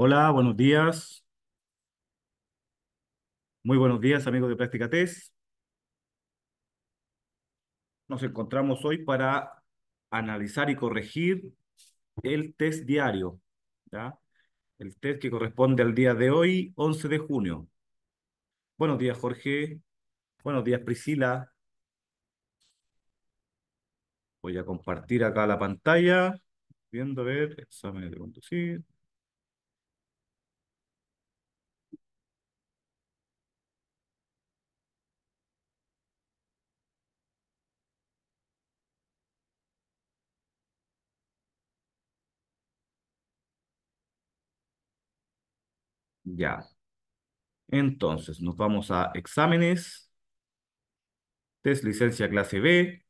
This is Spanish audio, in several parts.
Hola, buenos días. Muy buenos días, amigos de Práctica Test. Nos encontramos hoy para analizar y corregir el test diario, El test que corresponde al día de hoy, 11 de junio. Buenos días, Jorge. Buenos días, Priscila. Voy a compartir acá la pantalla, viendo a ver, examen de conducir. Ya. Entonces, nos vamos a exámenes. Test licencia clase B.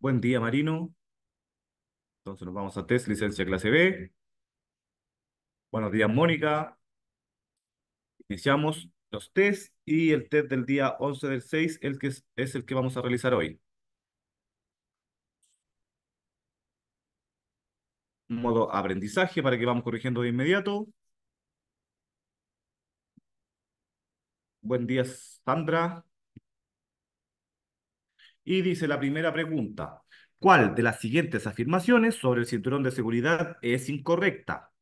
Buen día, Marino. Entonces nos vamos a test, licencia clase B. Buenos días, Mónica. Iniciamos los test y el test del día 11 del 6, el que es el que vamos a realizar hoy. Modo aprendizaje para que vamos corrigiendo de inmediato. Buen día, Sandra. Y dice la primera pregunta. ¿Cuál de las siguientes afirmaciones sobre el cinturón de seguridad es incorrecta?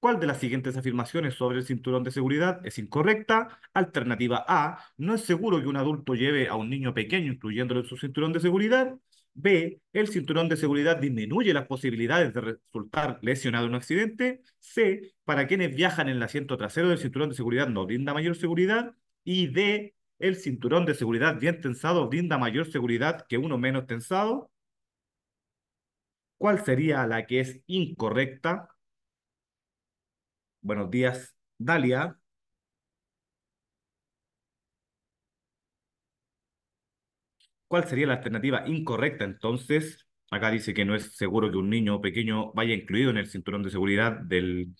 ¿Cuál de las siguientes afirmaciones sobre el cinturón de seguridad es incorrecta? Alternativa A, no es seguro que un adulto lleve a un niño pequeño incluyéndolo en su cinturón de seguridad. B, el cinturón de seguridad disminuye las posibilidades de resultar lesionado en un accidente. C, para quienes viajan en el asiento trasero del cinturón de seguridad no brinda mayor seguridad. Y D, el cinturón de seguridad bien tensado brinda mayor seguridad que uno menos tensado. ¿Cuál sería la que es incorrecta? Buenos días, Dalia. ¿Cuál sería la alternativa incorrecta entonces? Acá dice que no es seguro que un niño pequeño vaya incluido en el cinturón de seguridad del,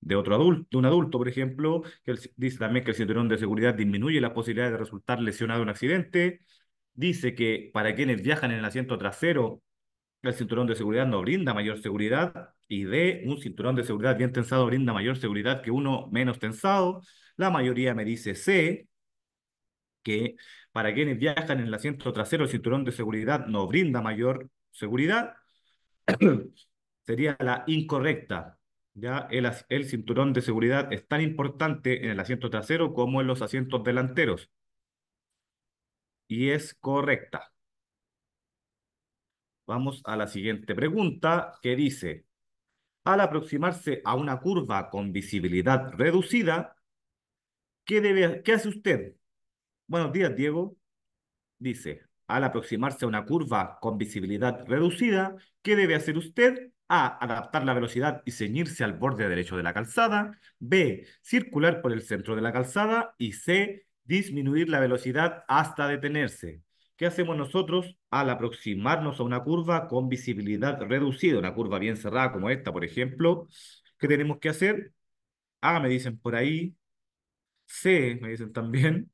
de otro adulto, de un adulto, por ejemplo, que dice también que el cinturón de seguridad disminuye la posibilidad de resultar lesionado en un accidente. Dice que para quienes viajan en el asiento trasero el cinturón de seguridad no brinda mayor seguridad y D, un cinturón de seguridad bien tensado brinda mayor seguridad que uno menos tensado. La mayoría me dice C, que para quienes viajan en el asiento trasero el cinturón de seguridad no brinda mayor seguridad. Sería la incorrecta. Ya el, el cinturón de seguridad es tan importante en el asiento trasero como en los asientos delanteros. Y es correcta. Vamos a la siguiente pregunta que dice, al aproximarse a una curva con visibilidad reducida, ¿qué, debe, qué hace usted? Buenos días, Diego. Dice, al aproximarse a una curva con visibilidad reducida, ¿qué debe hacer usted? A. Adaptar la velocidad y ceñirse al borde derecho de la calzada. B. Circular por el centro de la calzada. Y C. Disminuir la velocidad hasta detenerse. ¿Qué hacemos nosotros al aproximarnos a una curva con visibilidad reducida, una curva bien cerrada como esta, por ejemplo? ¿Qué tenemos que hacer? A, me dicen por ahí. C, me dicen también.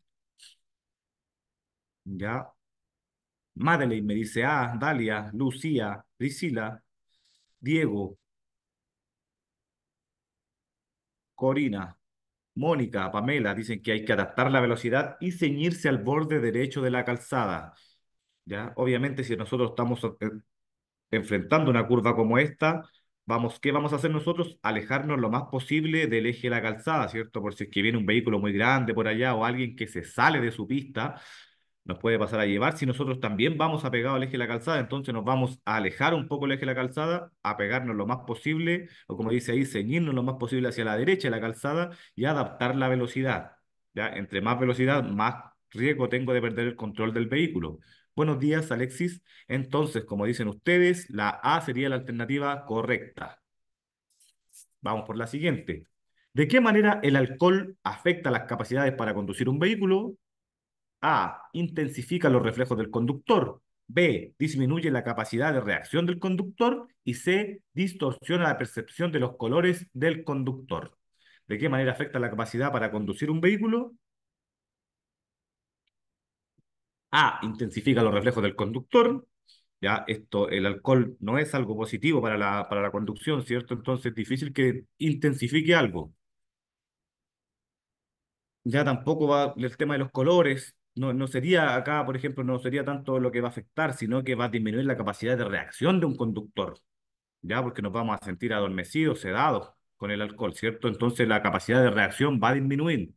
Ya. Madeleine me dice A, ah, Dalia, Lucía, Priscila, Diego, Corina. Mónica, Pamela, dicen que hay que adaptar la velocidad y ceñirse al borde derecho de la calzada. ¿Ya? Obviamente, si nosotros estamos eh, enfrentando una curva como esta, vamos, ¿qué vamos a hacer nosotros? Alejarnos lo más posible del eje de la calzada, ¿cierto? Por si es que viene un vehículo muy grande por allá o alguien que se sale de su pista, nos puede pasar a llevar si nosotros también vamos apegados al eje de la calzada, entonces nos vamos a alejar un poco el eje de la calzada, a pegarnos lo más posible, o como dice ahí, ceñirnos lo más posible hacia la derecha de la calzada y adaptar la velocidad. ¿ya? Entre más velocidad, más riesgo tengo de perder el control del vehículo. Buenos días, Alexis. Entonces, como dicen ustedes, la A sería la alternativa correcta. Vamos por la siguiente. ¿De qué manera el alcohol afecta las capacidades para conducir un vehículo? A. Intensifica los reflejos del conductor. B. Disminuye la capacidad de reacción del conductor. Y C. Distorsiona la percepción de los colores del conductor. ¿De qué manera afecta la capacidad para conducir un vehículo? A. Intensifica los reflejos del conductor. Ya, esto, el alcohol no es algo positivo para la, para la conducción, ¿cierto? Entonces es difícil que intensifique algo. Ya tampoco va el tema de los colores, no, no sería acá, por ejemplo, no sería tanto lo que va a afectar, sino que va a disminuir la capacidad de reacción de un conductor, ¿ya? Porque nos vamos a sentir adormecidos, sedados con el alcohol, ¿cierto? Entonces la capacidad de reacción va a disminuir.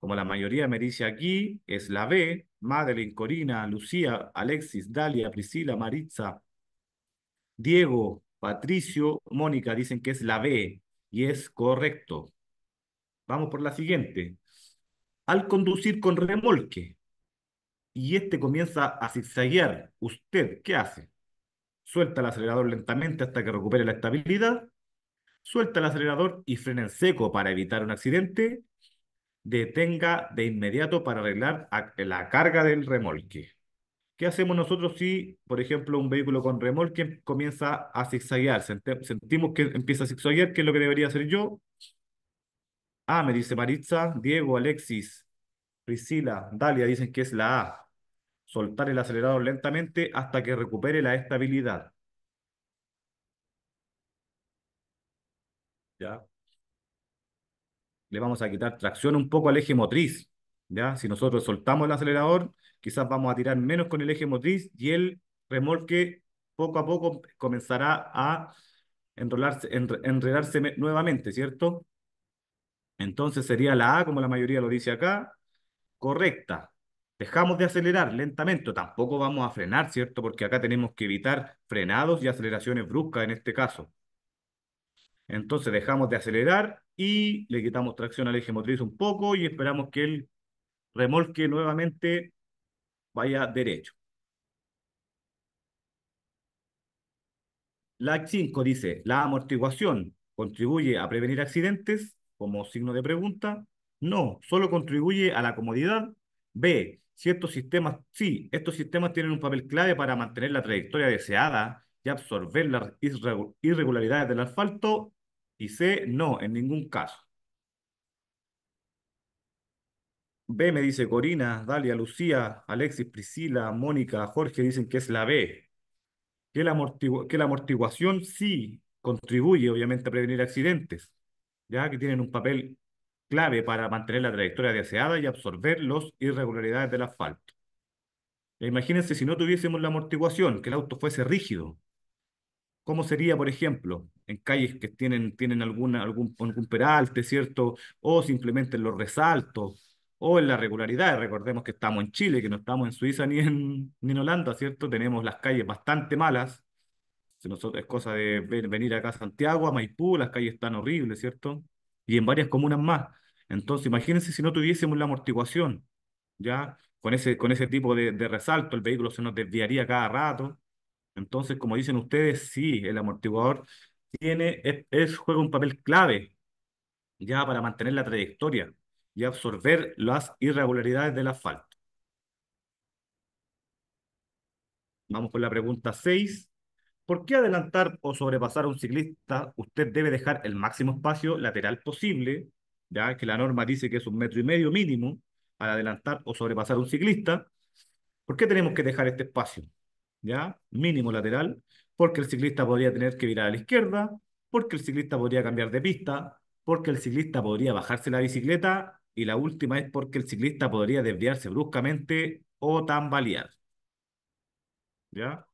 Como la mayoría me dice aquí, es la B, Madeline, Corina, Lucía, Alexis, Dalia, Priscila, Maritza, Diego, Patricio, Mónica, dicen que es la B y es correcto. Vamos por la siguiente al conducir con remolque y este comienza a zigzaguear, ¿usted qué hace? Suelta el acelerador lentamente hasta que recupere la estabilidad, suelta el acelerador y frena en seco para evitar un accidente, detenga de inmediato para arreglar la carga del remolque. ¿Qué hacemos nosotros si, por ejemplo, un vehículo con remolque comienza a zigzaguear? Sentimos que empieza a zigzaguear, ¿Qué es lo que debería hacer yo, Ah, me dice Maritza, Diego, Alexis, Priscila, Dalia, dicen que es la A. Soltar el acelerador lentamente hasta que recupere la estabilidad. ¿Ya? Le vamos a quitar tracción un poco al eje motriz. ¿Ya? Si nosotros soltamos el acelerador, quizás vamos a tirar menos con el eje motriz y el remolque poco a poco comenzará a enrolarse, enredarse nuevamente, ¿cierto? Entonces sería la A, como la mayoría lo dice acá, correcta. Dejamos de acelerar lentamente, tampoco vamos a frenar, ¿cierto? Porque acá tenemos que evitar frenados y aceleraciones bruscas en este caso. Entonces dejamos de acelerar y le quitamos tracción al eje motriz un poco y esperamos que el remolque nuevamente vaya derecho. La 5 dice, la amortiguación contribuye a prevenir accidentes como signo de pregunta. No, solo contribuye a la comodidad. B, si estos sistemas, sí, estos sistemas tienen un papel clave para mantener la trayectoria deseada y absorber las irregularidades del asfalto. Y C, no, en ningún caso. B me dice Corina, Dalia, Lucía, Alexis, Priscila, Mónica, Jorge dicen que es la B. que la amortiguación sí contribuye, obviamente, a prevenir accidentes que tienen un papel clave para mantener la trayectoria deseada y absorber las irregularidades del asfalto. imagínense si no tuviésemos la amortiguación, que el auto fuese rígido. ¿Cómo sería, por ejemplo, en calles que tienen, tienen alguna, algún, peralte, ¿cierto? O simplemente en los resaltos, o en la regularidad. Recordemos que estamos en Chile, que no estamos en Suiza ni en, ni en Holanda, ¿cierto? Tenemos las calles bastante malas, es cosa de venir acá a Santiago, a Maipú, las calles están horribles, ¿cierto? Y en varias comunas más. Entonces, imagínense si no tuviésemos la amortiguación, ¿ya? Con ese, con ese tipo de, resalto, el vehículo se nos desviaría cada rato. Entonces, como dicen ustedes, sí, el amortiguador tiene, juega un papel clave ya para mantener la trayectoria y absorber las irregularidades del asfalto. Vamos con la pregunta 6. ¿Por qué adelantar o sobrepasar a un ciclista? Usted debe dejar el máximo espacio lateral posible, ya que la norma dice que es un metro y medio mínimo para adelantar o sobrepasar a un ciclista. ¿Por qué tenemos que dejar este espacio? ¿Ya? Mínimo lateral, porque el ciclista podría tener que virar a la izquierda, porque el ciclista podría cambiar de pista, porque el ciclista podría bajarse la bicicleta y la última es porque el ciclista podría desviarse bruscamente o tambalear. ¿Ya?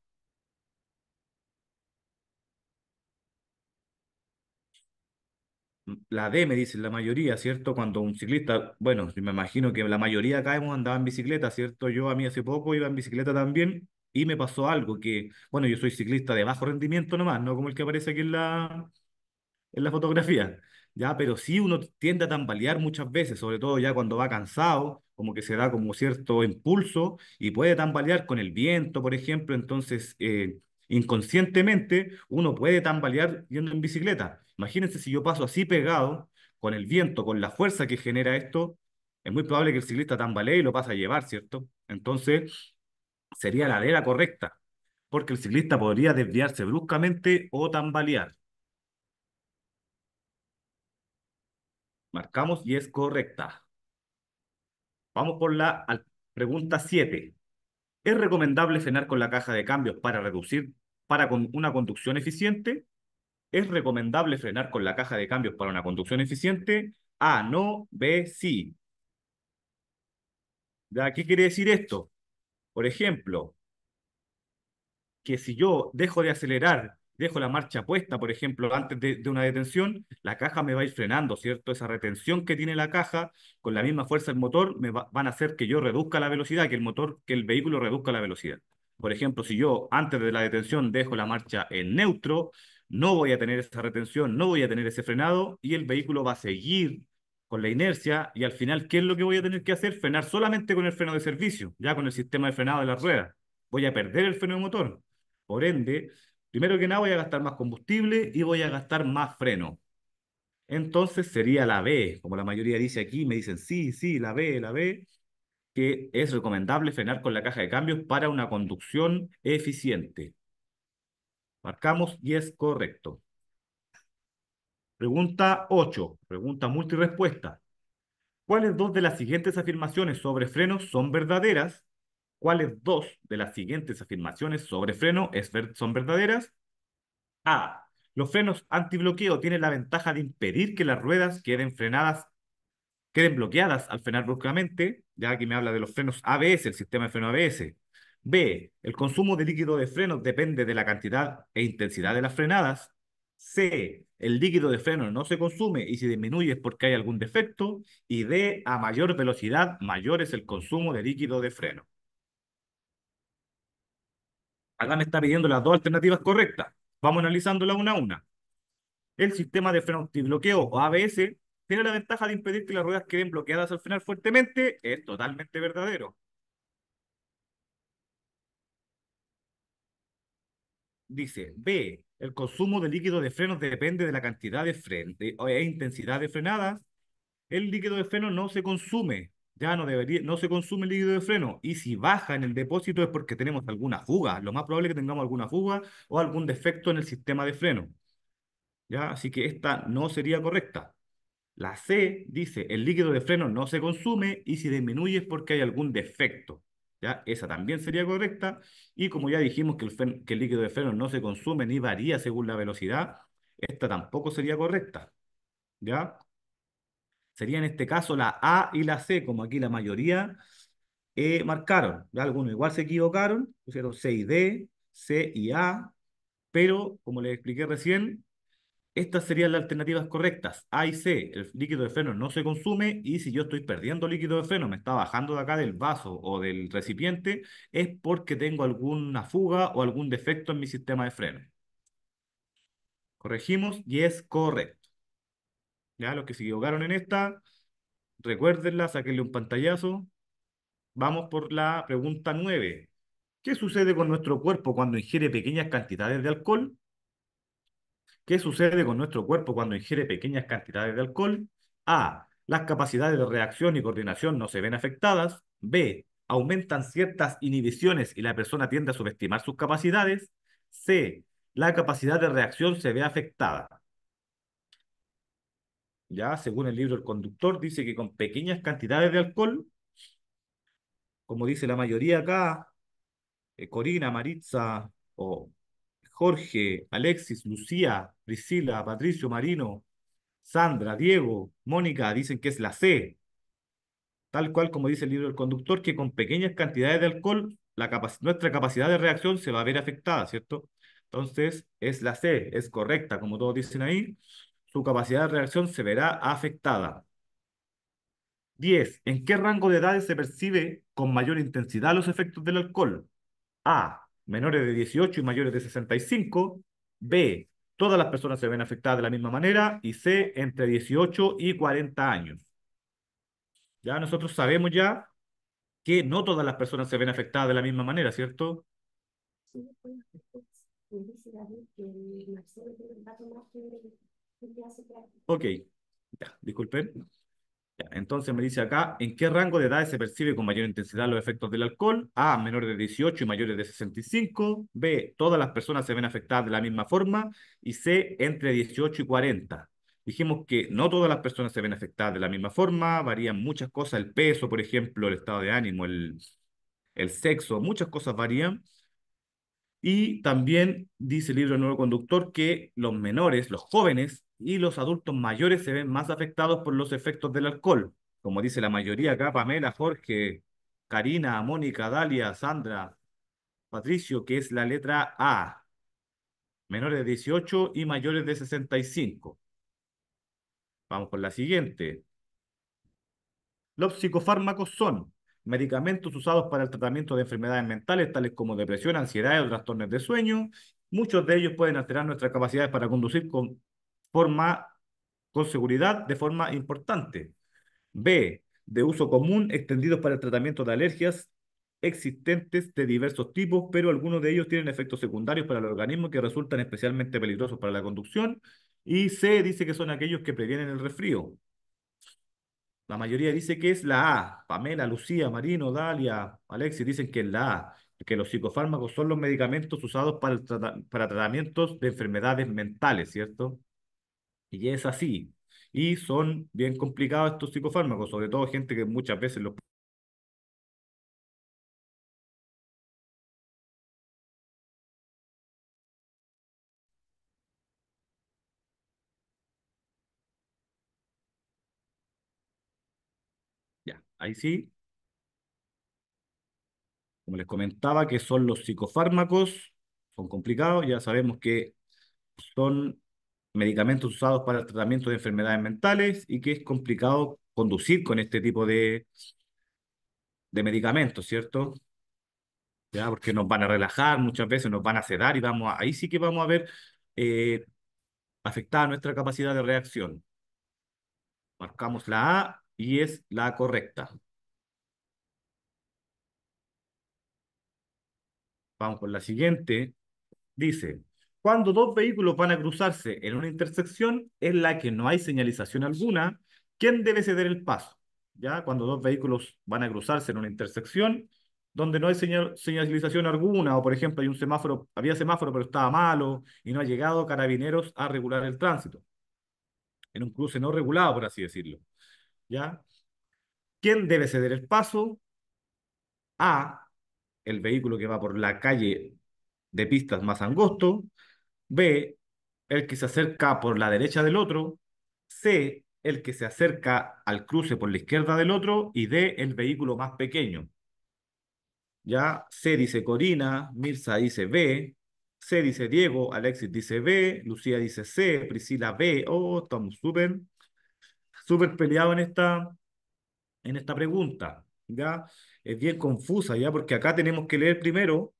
la D me dicen la mayoría, ¿cierto? Cuando un ciclista, bueno, me imagino que la mayoría acá hemos andado en bicicleta, ¿cierto? Yo a mí hace poco iba en bicicleta también y me pasó algo que, bueno, yo soy ciclista de bajo rendimiento nomás, no como el que aparece aquí en la, en la fotografía, ¿ya? Pero sí uno tiende a tambalear muchas veces, sobre todo ya cuando va cansado, como que se da como cierto impulso y puede tambalear con el viento, por ejemplo, entonces... Eh, inconscientemente uno puede tambalear yendo en bicicleta. Imagínense si yo paso así pegado, con el viento, con la fuerza que genera esto, es muy probable que el ciclista tambalee y lo pase a llevar, ¿cierto? Entonces, sería la ladera correcta, porque el ciclista podría desviarse bruscamente o tambalear. Marcamos y es correcta. Vamos por la pregunta 7. ¿Es recomendable frenar con la caja de cambios para reducir para con una conducción eficiente, es recomendable frenar con la caja de cambios para una conducción eficiente. A, no, B, sí. ¿Qué quiere decir esto? Por ejemplo, que si yo dejo de acelerar, dejo la marcha puesta, por ejemplo, antes de, una detención, la caja me va a ir frenando, ¿cierto? Esa retención que tiene la caja, con la misma fuerza del motor, me va, van a hacer que yo reduzca la velocidad, que el motor, que el vehículo reduzca la velocidad. Por ejemplo, si yo antes de la detención dejo la marcha en neutro, no voy a tener esa retención, no voy a tener ese frenado y el vehículo va a seguir con la inercia y al final, ¿qué es lo que voy a tener que hacer? Frenar solamente con el freno de servicio, ya con el sistema de frenado de la rueda. Voy a perder el freno de motor. Por ende, primero que nada voy a gastar más combustible y voy a gastar más freno. Entonces sería la B, como la mayoría dice aquí, me dicen, sí, sí, la B, la B que es recomendable frenar con la caja de cambios para una conducción eficiente. Marcamos y es correcto. Pregunta 8, pregunta multirespuesta. ¿Cuáles dos de las siguientes afirmaciones sobre frenos son verdaderas? ¿Cuáles dos de las siguientes afirmaciones sobre freno son verdaderas? A. Los frenos antibloqueo tienen la ventaja de impedir que las ruedas queden frenadas queden bloqueadas al frenar bruscamente, ya que me habla de los frenos ABS, el sistema de freno ABS. B, el consumo de líquido de freno depende de la cantidad e intensidad de las frenadas. C, el líquido de freno no se consume y si disminuye es porque hay algún defecto. Y D, a mayor velocidad, mayor es el consumo de líquido de freno. Acá me está pidiendo las dos alternativas correctas. Vamos analizándolas una a una. El sistema de freno antibloqueo o ABS tiene la ventaja de impedir que las ruedas queden bloqueadas al frenar fuertemente, es totalmente verdadero. Dice, B, el consumo de líquido de frenos depende de la cantidad de o e intensidad de frenadas. El líquido de freno no se consume, ya no debería, no se consume el líquido de freno. Y si baja en el depósito es porque tenemos alguna fuga. Lo más probable es que tengamos alguna fuga o algún defecto en el sistema de freno. ¿Ya? Así que esta no sería correcta. La C dice, el líquido de freno no se consume y si disminuye es porque hay algún defecto. ¿Ya? Esa también sería correcta. Y como ya dijimos que el, líquido de freno no se consume ni varía según la velocidad, esta tampoco sería correcta. ¿Ya? Sería en este caso la A y la C, como aquí la mayoría eh, marcaron. Algunos igual se equivocaron, pusieron C y D, C y A, pero como les expliqué recién, estas serían las alternativas correctas. A y C, el líquido de freno no se consume y si yo estoy perdiendo líquido de freno, me está bajando de acá del vaso o del recipiente, es porque tengo alguna fuga o algún defecto en mi sistema de freno. Corregimos y es correcto. Ya, los que se equivocaron en esta, recuérdenla, saquenle un pantallazo. Vamos por la pregunta 9. ¿Qué sucede con nuestro cuerpo cuando ingiere pequeñas cantidades de alcohol? ¿Qué sucede con nuestro cuerpo cuando ingiere pequeñas cantidades de alcohol? A. Las capacidades de reacción y coordinación no se ven afectadas. B. Aumentan ciertas inhibiciones y la persona tiende a subestimar sus capacidades. C. La capacidad de reacción se ve afectada. Ya, según el libro El Conductor, dice que con pequeñas cantidades de alcohol, como dice la mayoría acá, eh, Corina, Maritza o Jorge, Alexis, Lucía, Priscila, Patricio, Marino, Sandra, Diego, Mónica, dicen que es la C. Tal cual como dice el libro del conductor, que con pequeñas cantidades de alcohol la nuestra capacidad de reacción se va a ver afectada, ¿cierto? Entonces, es la C, es correcta, como todos dicen ahí, su capacidad de reacción se verá afectada. 10. ¿En qué rango de edades se percibe con mayor intensidad los efectos del alcohol? A menores de 18 y mayores de 65. B, todas las personas se ven afectadas de la misma manera. Y C, entre 18 y 40 años. Ya nosotros sabemos ya que no todas las personas se ven afectadas de la misma manera, ¿cierto? Sí, Ok, ya, disculpen. Entonces me dice acá, ¿en qué rango de edad se percibe con mayor intensidad los efectos del alcohol? A, menores de 18 y mayores de 65. B, todas las personas se ven afectadas de la misma forma. Y C, entre 18 y 40. Dijimos que no todas las personas se ven afectadas de la misma forma, varían muchas cosas, el peso, por ejemplo, el estado de ánimo, el, el sexo, muchas cosas varían. Y también dice el libro El Nuevo Conductor que los menores, los jóvenes, y los adultos mayores se ven más afectados por los efectos del alcohol. Como dice la mayoría acá, Pamela, Jorge, Karina, Mónica, Dalia, Sandra, Patricio, que es la letra A. Menores de 18 y mayores de 65. Vamos con la siguiente. Los psicofármacos son medicamentos usados para el tratamiento de enfermedades mentales, tales como depresión, ansiedad o trastornos de sueño. Muchos de ellos pueden alterar nuestras capacidades para conducir con forma, con seguridad de forma importante. B. De uso común, extendidos para el tratamiento de alergias existentes de diversos tipos, pero algunos de ellos tienen efectos secundarios para el organismo que resultan especialmente peligrosos para la conducción. Y C dice que son aquellos que previenen el resfrío. La mayoría dice que es la A. Pamela, Lucía, Marino, Dalia, Alexis dicen que es la A, que los psicofármacos son los medicamentos usados para, para tratamientos de enfermedades mentales, ¿cierto? Y es así. Y son bien complicados estos psicofármacos, sobre todo gente que muchas veces los Ya, ahí sí. Como les comentaba, que son los psicofármacos, son complicados, ya sabemos que son medicamentos usados para el tratamiento de enfermedades mentales y que es complicado conducir con este tipo de, de medicamentos, ¿cierto? ¿Ya? Porque nos van a relajar muchas veces, nos van a sedar y vamos ahí sí que vamos a ver eh, afectada nuestra capacidad de reacción. Marcamos la A y es la correcta. Vamos con la siguiente. Dice, cuando dos vehículos van a cruzarse en una intersección en la que no hay señalización alguna, ¿quién debe ceder el paso? ¿Ya? Cuando dos vehículos van a cruzarse en una intersección donde no hay señalización alguna, o por ejemplo hay un semáforo, había semáforo pero estaba malo y no ha llegado carabineros a regular el tránsito. En un cruce no regulado, por así decirlo. ¿Ya? ¿Quién debe ceder el paso? A, el vehículo que va por la calle de pistas más angosto, B, el que se acerca por la derecha del otro, C, el que se acerca al cruce por la izquierda del otro y D, el vehículo más pequeño. Ya C dice Corina, Mirza dice B, C dice Diego, Alexis dice B, Lucía dice C, Priscila B, oh, estamos súper, súper peleados en esta, en esta pregunta, ¿ya? Es bien confusa, ¿ya? Porque acá tenemos que leer primero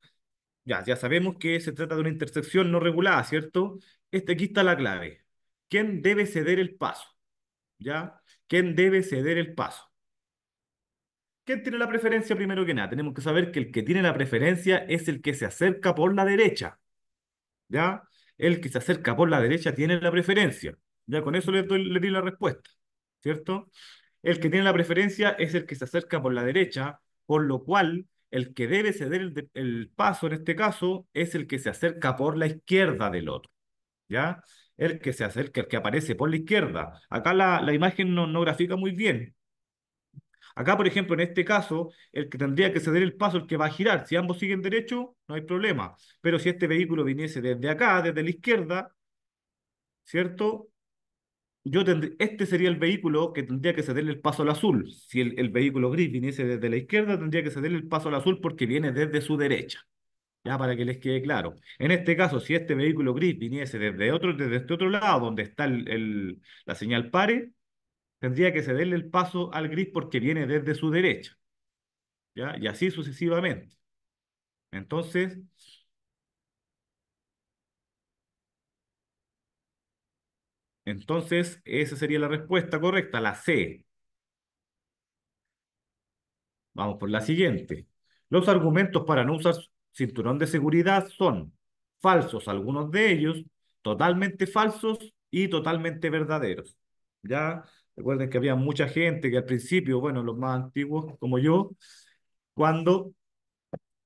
ya, ya sabemos que se trata de una intersección no regulada, ¿cierto? Este, aquí está la clave. ¿Quién debe ceder el paso? ¿Ya? ¿Quién debe ceder el paso? ¿Quién tiene la preferencia primero que nada? Tenemos que saber que el que tiene la preferencia es el que se acerca por la derecha. ¿Ya? El que se acerca por la derecha tiene la preferencia. Ya con eso le, doy, le la respuesta. ¿Cierto? El que tiene la preferencia es el que se acerca por la derecha, por lo cual el que debe ceder el, paso en este caso es el que se acerca por la izquierda del otro, ¿ya? El que se acerca, el que aparece por la izquierda. Acá la, imagen no, no grafica muy bien. Acá, por ejemplo, en este caso, el que tendría que ceder el paso, el que va a girar, si ambos siguen derecho, no hay problema. Pero si este vehículo viniese desde acá, desde la izquierda, ¿cierto? este sería el vehículo que tendría que cederle el paso al azul. Si el, vehículo gris viniese desde la izquierda, tendría que cederle el paso al azul porque viene desde su derecha. Ya para que les quede claro. En este caso, si este vehículo gris viniese desde, otro, desde este otro lado, donde está la señal pare, tendría que cederle el paso al gris porque viene desde su derecha. ¿Ya? Y así sucesivamente. Entonces, Entonces, esa sería la respuesta correcta, la C. Vamos por la siguiente. Los argumentos para no usar cinturón de seguridad son falsos algunos de ellos, totalmente falsos y totalmente verdaderos. Ya recuerden que había mucha gente que al principio, bueno, los más antiguos como yo, cuando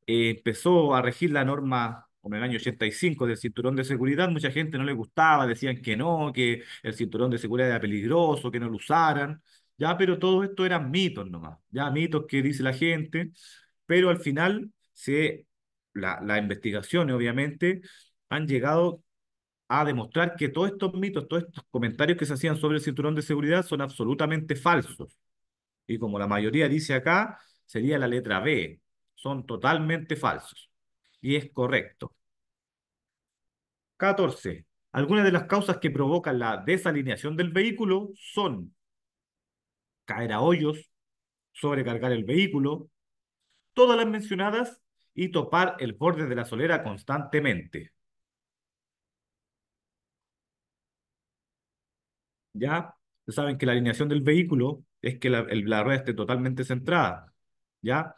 eh, empezó a regir la norma como en el año 85 del cinturón de seguridad, mucha gente no le gustaba, decían que no, que el cinturón de seguridad era peligroso, que no lo usaran, ya, pero todo esto eran mitos nomás, ya mitos que dice la gente, pero al final se, la, las investigaciones obviamente han llegado a demostrar que todos estos mitos, todos estos comentarios que se hacían sobre el cinturón de seguridad son absolutamente falsos. Y como la mayoría dice acá, sería la letra B, son totalmente falsos y es correcto. 14. Algunas de las causas que provocan la desalineación del vehículo son caer a hoyos, sobrecargar el vehículo, todas las mencionadas y topar el borde de la solera constantemente. ¿Ya? Saben que la alineación del vehículo es que la, el, la rueda esté totalmente centrada. ¿Ya?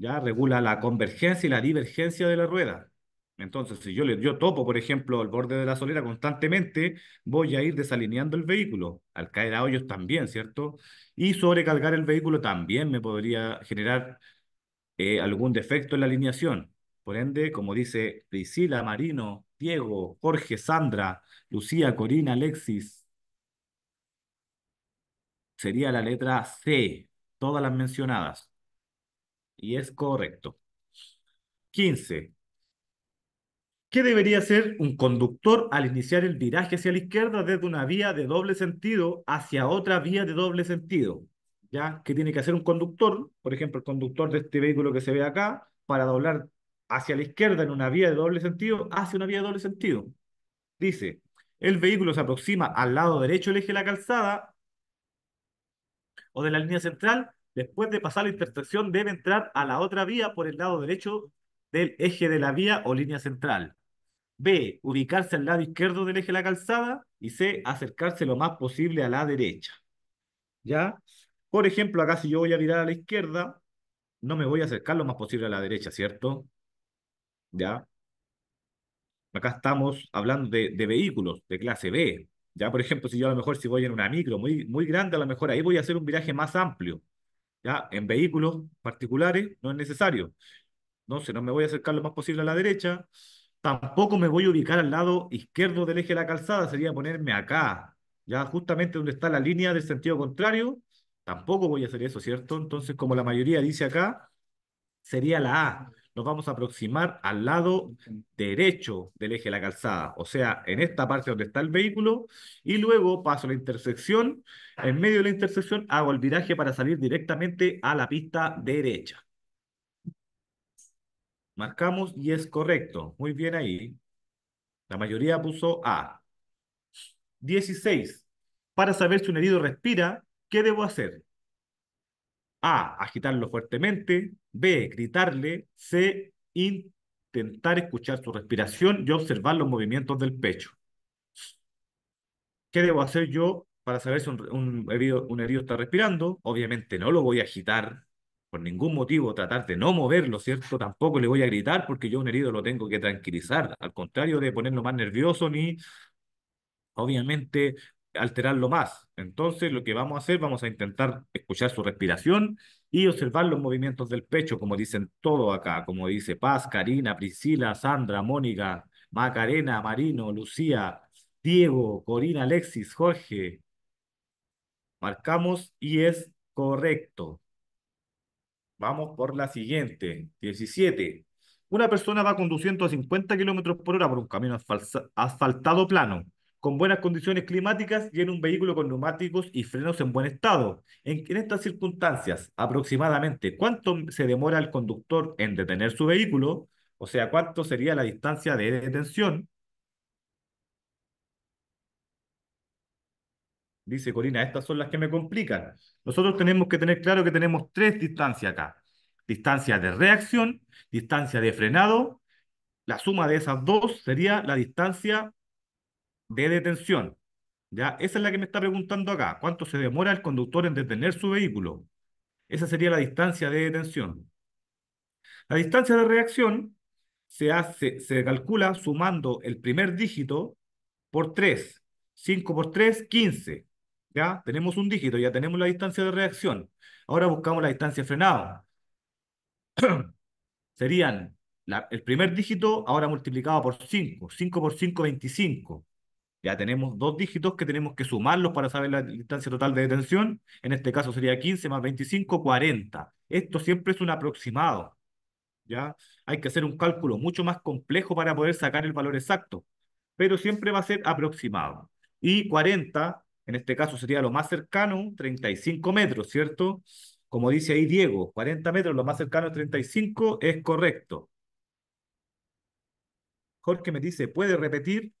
ya regula la convergencia y la divergencia de la rueda. Entonces, si yo, le, topo, por ejemplo, el borde de la solera constantemente, voy a ir desalineando el vehículo. Al caer a hoyos también, ¿cierto? Y sobrecargar el vehículo también me podría generar eh, algún defecto en la alineación. Por ende, como dice Priscila, Marino, Diego, Jorge, Sandra, Lucía, Corina, Alexis, sería la letra C, todas las mencionadas. Y es correcto. 15. ¿Qué debería hacer un conductor al iniciar el viraje hacia la izquierda desde una vía de doble sentido hacia otra vía de doble sentido? ¿Ya? ¿Qué tiene que hacer un conductor? Por ejemplo, el conductor de este vehículo que se ve acá para doblar hacia la izquierda en una vía de doble sentido hacia una vía de doble sentido. Dice, el vehículo se aproxima al lado derecho del eje de la calzada o de la línea central Después de pasar la intersección debe entrar a la otra vía por el lado derecho del eje de la vía o línea central. B. Ubicarse al lado izquierdo del eje de la calzada. Y C. Acercarse lo más posible a la derecha. ¿Ya? Por ejemplo, acá si yo voy a mirar a la izquierda, no me voy a acercar lo más posible a la derecha, ¿cierto? ¿Ya? Acá estamos hablando de, vehículos de clase B. Ya, por ejemplo, si yo a lo mejor si voy en una micro muy, muy grande, a lo mejor ahí voy a hacer un viraje más amplio. ¿ya? En vehículos particulares no es necesario. No sé, no me voy a acercar lo más posible a la derecha, tampoco me voy a ubicar al lado izquierdo del eje de la calzada, sería ponerme acá, ya justamente donde está la línea del sentido contrario, tampoco voy a hacer eso, ¿cierto? Entonces, como la mayoría dice acá, sería la A nos vamos a aproximar al lado derecho del eje de la calzada, o sea, en esta parte donde está el vehículo, y luego paso a la intersección, en medio de la intersección hago el viraje para salir directamente a la pista derecha. Marcamos y es correcto. Muy bien ahí. La mayoría puso A. 16. Para saber si un herido respira, ¿qué debo hacer? A. Agitarlo fuertemente. B. Gritarle. C. Intentar escuchar su respiración y observar los movimientos del pecho. ¿Qué debo hacer yo para saber si un, herido, está respirando? Obviamente no lo voy a agitar por ningún motivo, tratar de no moverlo, ¿cierto? Tampoco le voy a gritar porque yo un herido lo tengo que tranquilizar. Al contrario de ponerlo más nervioso ni obviamente alterarlo más. Entonces, lo que vamos a hacer, vamos a intentar escuchar su respiración y observar los movimientos del pecho, como dicen todo acá, como dice Paz, Karina, Priscila, Sandra, Mónica, Macarena, Marino, Lucía, Diego, Corina, Alexis, Jorge. Marcamos y es correcto. Vamos por la siguiente, 17. Una persona va con cincuenta kilómetros por hora por un camino asfaltado plano con buenas condiciones climáticas y en un vehículo con neumáticos y frenos en buen estado. En, estas circunstancias, aproximadamente, ¿cuánto se demora el conductor en detener su vehículo? O sea, ¿cuánto sería la distancia de detención? Dice Corina, estas son las que me complican. Nosotros tenemos que tener claro que tenemos tres distancias acá. Distancia de reacción, distancia de frenado. La suma de esas dos sería la distancia de detención. ¿Ya? Esa es la que me está preguntando acá. ¿Cuánto se demora el conductor en detener su vehículo? Esa sería la distancia de detención. La distancia de reacción se, hace, se calcula sumando el primer dígito por 3. 5 por 3, 15. ¿Ya? Tenemos un dígito, ya tenemos la distancia de reacción. Ahora buscamos la distancia frenada. Serían el primer dígito ahora multiplicado por 5. 5 por 5, 25. Ya tenemos dos dígitos que tenemos que sumarlos para saber la distancia total de detención. En este caso sería 15 más 25, 40. Esto siempre es un aproximado. ¿ya? Hay que hacer un cálculo mucho más complejo para poder sacar el valor exacto, pero siempre va a ser aproximado. Y 40, en este caso sería lo más cercano, 35 metros, ¿cierto? Como dice ahí Diego, 40 metros, lo más cercano es 35, es correcto. Jorge me dice, ¿puede repetir?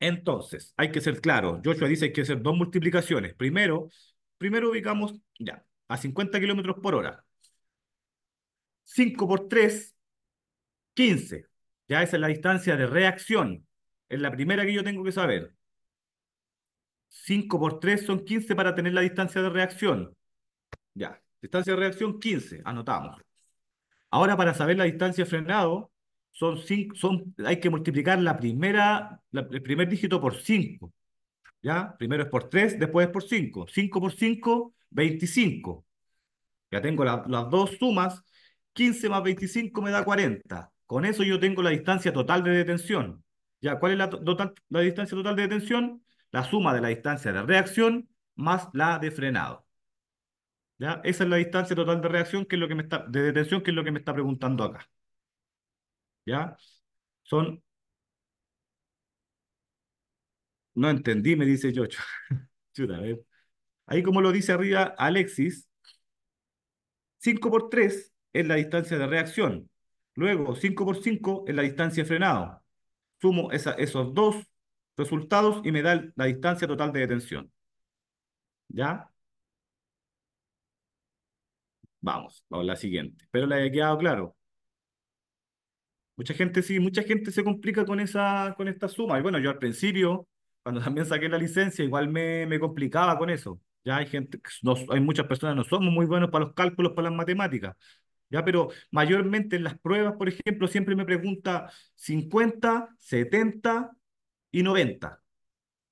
Entonces, hay que ser claro. Joshua dice que hay que hacer dos multiplicaciones. Primero, primero ubicamos ya, a 50 kilómetros por hora. 5 por 3, 15. Ya esa es la distancia de reacción. Es la primera que yo tengo que saber. 5 por 3 son 15 para tener la distancia de reacción. Ya, distancia de reacción 15, anotamos. Ahora para saber la distancia de frenado, son, hay que multiplicar la primera, el primer dígito por 5. ¿Ya? Primero es por 3, después es por 5. 5 por 5, 25. Ya tengo las dos sumas. 15 más 25 me da 40. Con eso yo tengo la distancia total de detención. ¿Ya? ¿Cuál es la, la distancia total de detención? La suma de la distancia de reacción más la de frenado. ¿Ya? Esa es la distancia total de reacción que es lo que me está, de detención, que es lo que me está preguntando acá. ¿Ya? Son... No entendí, me dice Yocho. Chuta, a ver. Ahí como lo dice arriba Alexis, 5 por 3 es la distancia de reacción. Luego 5 por 5 es la distancia de frenado. Sumo esos dos resultados y me da la distancia total de detención. ¿Ya? Vamos, vamos a la siguiente. Pero le haya quedado claro. Mucha gente sí, mucha gente se complica con, esa, con esta suma. Y bueno, yo al principio, cuando también saqué la licencia, igual me, complicaba con eso. Ya hay gente, no, hay muchas personas, no somos muy buenos para los cálculos, para las matemáticas. Ya, pero mayormente en las pruebas, por ejemplo, siempre me pregunta 50, 70 y 90.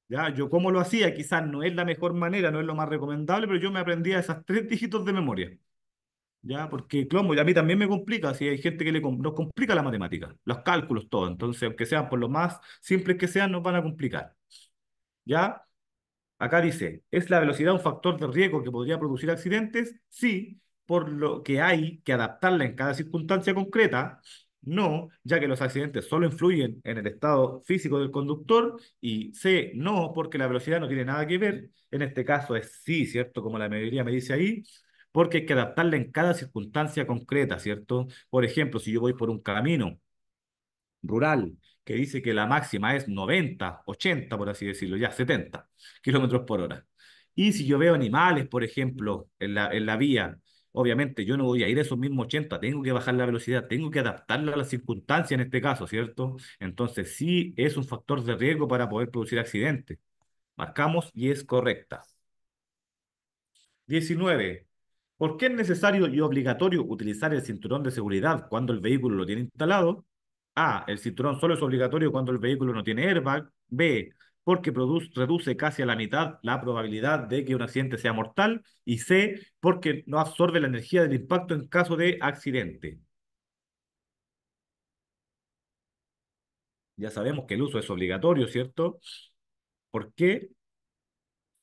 Ya, yo cómo lo hacía, quizás no es la mejor manera, no es lo más recomendable, pero yo me aprendía esas tres dígitos de memoria. ¿ya? Porque claro, pues, a mí también me complica, si hay gente que le, nos complica la matemática, los cálculos, todo. Entonces, aunque sean por lo más simples que sean, nos van a complicar. ¿Ya? Acá dice, ¿es la velocidad un factor de riesgo que podría producir accidentes? Sí, por lo que hay que adaptarla en cada circunstancia concreta. No, ya que los accidentes solo influyen en el estado físico del conductor. Y C, no, porque la velocidad no tiene nada que ver. En este caso es sí, ¿cierto? Como la mayoría me dice ahí, porque hay que adaptarla en cada circunstancia concreta, ¿cierto? Por ejemplo, si yo voy por un camino rural que dice que la máxima es 90, 80, por así decirlo, ya 70 kilómetros por hora. Y si yo veo animales, por ejemplo, en la, en la vía, obviamente yo no voy a ir a esos mismos 80, tengo que bajar la velocidad, tengo que adaptarla a las circunstancias en este caso, ¿cierto? Entonces sí es un factor de riesgo para poder producir accidentes. Marcamos y es correcta. 19. ¿Por qué es necesario y obligatorio utilizar el cinturón de seguridad cuando el vehículo lo tiene instalado? A. El cinturón solo es obligatorio cuando el vehículo no tiene airbag. B. Porque reduce casi a la mitad la probabilidad de que un accidente sea mortal. Y C. Porque no absorbe la energía del impacto en caso de accidente. Ya sabemos que el uso es obligatorio, ¿cierto? ¿Por qué?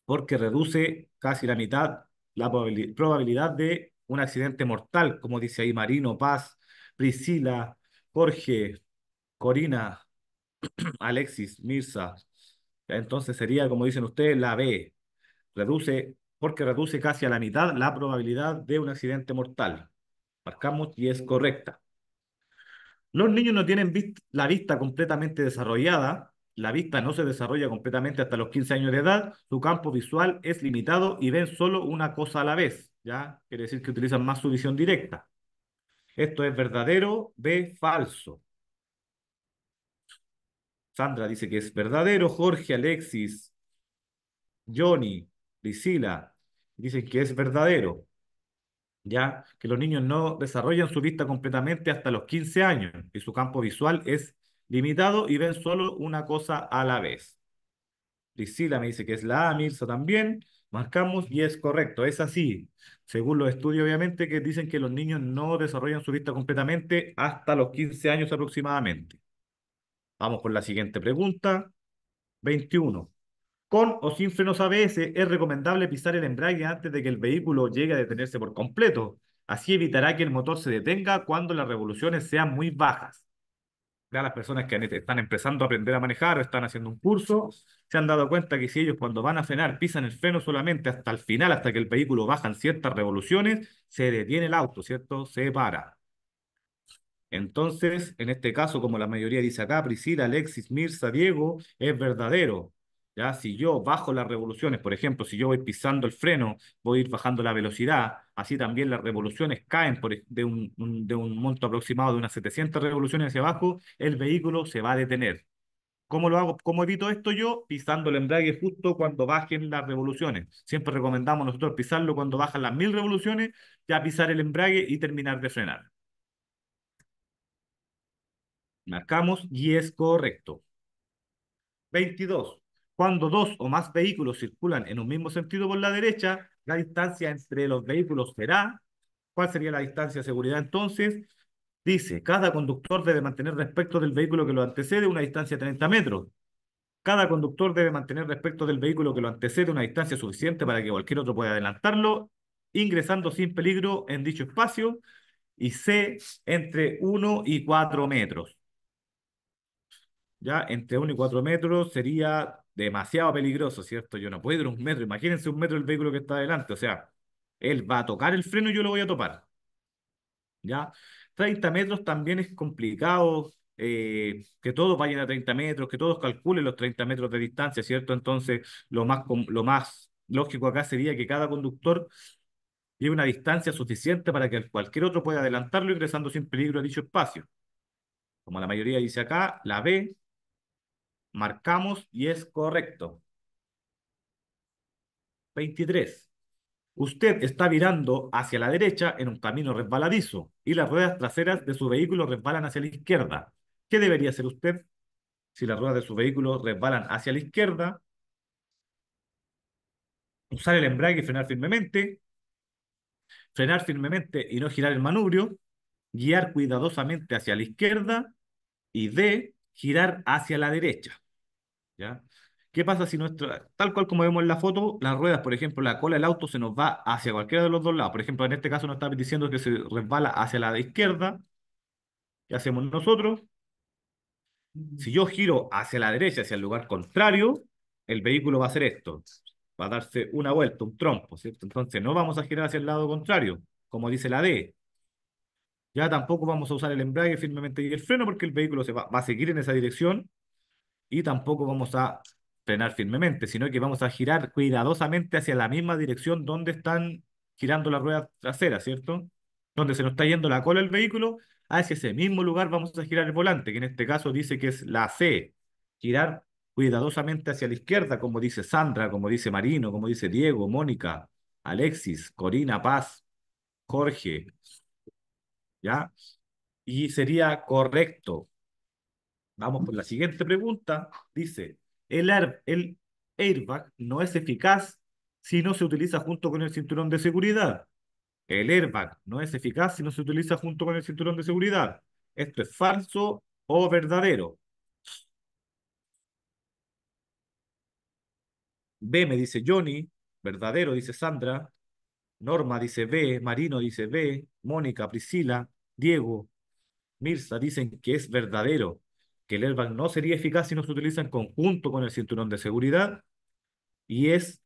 Porque reduce casi la mitad la probabilidad de un accidente mortal, como dice ahí Marino, Paz, Priscila, Jorge, Corina, Alexis, Mirza. Entonces sería, como dicen ustedes, la B. Reduce, porque reduce casi a la mitad la probabilidad de un accidente mortal. Marcamos y es correcta. Los niños no tienen la vista completamente desarrollada, la vista no se desarrolla completamente hasta los 15 años de edad, su campo visual es limitado y ven solo una cosa a la vez, ¿ya? Quiere decir que utilizan más su visión directa. Esto es verdadero, ve falso. Sandra dice que es verdadero, Jorge, Alexis, Johnny, Priscila, dicen que es verdadero, ¿ya? Que los niños no desarrollan su vista completamente hasta los 15 años y su campo visual es limitado y ven solo una cosa a la vez. Priscila me dice que es la A, Mirza también. Marcamos y es correcto, es así. Según los estudios, obviamente, que dicen que los niños no desarrollan su vista completamente hasta los 15 años aproximadamente. Vamos con la siguiente pregunta. 21. Con o sin frenos ABS es recomendable pisar el embrague antes de que el vehículo llegue a detenerse por completo. Así evitará que el motor se detenga cuando las revoluciones sean muy bajas las personas que están empezando a aprender a manejar están haciendo un curso, se han dado cuenta que si ellos cuando van a frenar pisan el freno solamente hasta el final, hasta que el vehículo baja en ciertas revoluciones, se detiene el auto, ¿cierto? Se para. Entonces, en este caso, como la mayoría dice acá, Priscila, Alexis, Mirza, Diego, es verdadero. ¿ya? Si yo bajo las revoluciones, por ejemplo, si yo voy pisando el freno, voy a ir bajando la velocidad, así también las revoluciones caen de, un, de un monto aproximado de unas 700 revoluciones hacia abajo, el vehículo se va a detener. ¿Cómo lo hago? ¿Cómo evito esto yo? Pisando el embrague justo cuando bajen las revoluciones. Siempre recomendamos nosotros pisarlo cuando bajan las 1000 revoluciones, ya pisar el embrague y terminar de frenar. Marcamos y es correcto. 22. Cuando dos o más vehículos circulan en un mismo sentido por la derecha, la distancia entre los vehículos será. ¿Cuál sería la distancia de seguridad entonces? Dice, cada conductor debe mantener respecto del vehículo que lo antecede una distancia de 30 metros. Cada conductor debe mantener respecto del vehículo que lo antecede una distancia suficiente para que cualquier otro pueda adelantarlo, ingresando sin peligro en dicho espacio, y C entre 1 y 4 metros. Ya, entre 1 y 4 metros sería demasiado peligroso, ¿cierto? Yo no puedo ir un metro, imagínense un metro el vehículo que está adelante, o sea, él va a tocar el freno y yo lo voy a topar. ¿Ya? 30 metros también es complicado, eh, que todos vayan a 30 metros, que todos calculen los 30 metros de distancia, ¿cierto? Entonces, lo más, lo más lógico acá sería que cada conductor lleve una distancia suficiente para que cualquier otro pueda adelantarlo ingresando sin peligro a dicho espacio. Como la mayoría dice acá, la B Marcamos y es correcto. 23. Usted está virando hacia la derecha en un camino resbaladizo y las ruedas traseras de su vehículo resbalan hacia la izquierda. ¿Qué debería hacer usted? Si las ruedas de su vehículo resbalan hacia la izquierda, usar el embrague y frenar firmemente, frenar firmemente y no girar el manubrio, guiar cuidadosamente hacia la izquierda y D, girar hacia la derecha. ¿Qué pasa si nuestra, tal cual como vemos en la foto, las ruedas, por ejemplo, la cola del auto se nos va hacia cualquiera de los dos lados? Por ejemplo, en este caso nos está diciendo que se resbala hacia la izquierda. ¿Qué hacemos nosotros? Si yo giro hacia la derecha, hacia el lugar contrario, el vehículo va a hacer esto. Va a darse una vuelta, un trompo, ¿cierto? Entonces no vamos a girar hacia el lado contrario, como dice la D. Ya tampoco vamos a usar el embrague firmemente y el freno porque el vehículo se va, va a seguir en esa dirección y tampoco vamos a frenar firmemente, sino que vamos a girar cuidadosamente hacia la misma dirección donde están girando las ruedas traseras, ¿cierto? Donde se nos está yendo la cola el vehículo, hacia ese mismo lugar vamos a girar el volante, que en este caso dice que es la C, girar cuidadosamente hacia la izquierda, como dice Sandra, como dice Marino, como dice Diego, Mónica, Alexis, Corina Paz, Jorge, ¿ya? Y sería correcto Vamos por la siguiente pregunta. Dice, el, el airbag no es eficaz si no se utiliza junto con el cinturón de seguridad. El airbag no es eficaz si no se utiliza junto con el cinturón de seguridad. ¿Esto es falso o verdadero? B me dice Johnny, verdadero dice Sandra, Norma dice B, Marino dice B, Mónica, Priscila, Diego, Mirza dicen que es verdadero que el airbag no sería eficaz si no se utiliza en conjunto con el cinturón de seguridad. Y es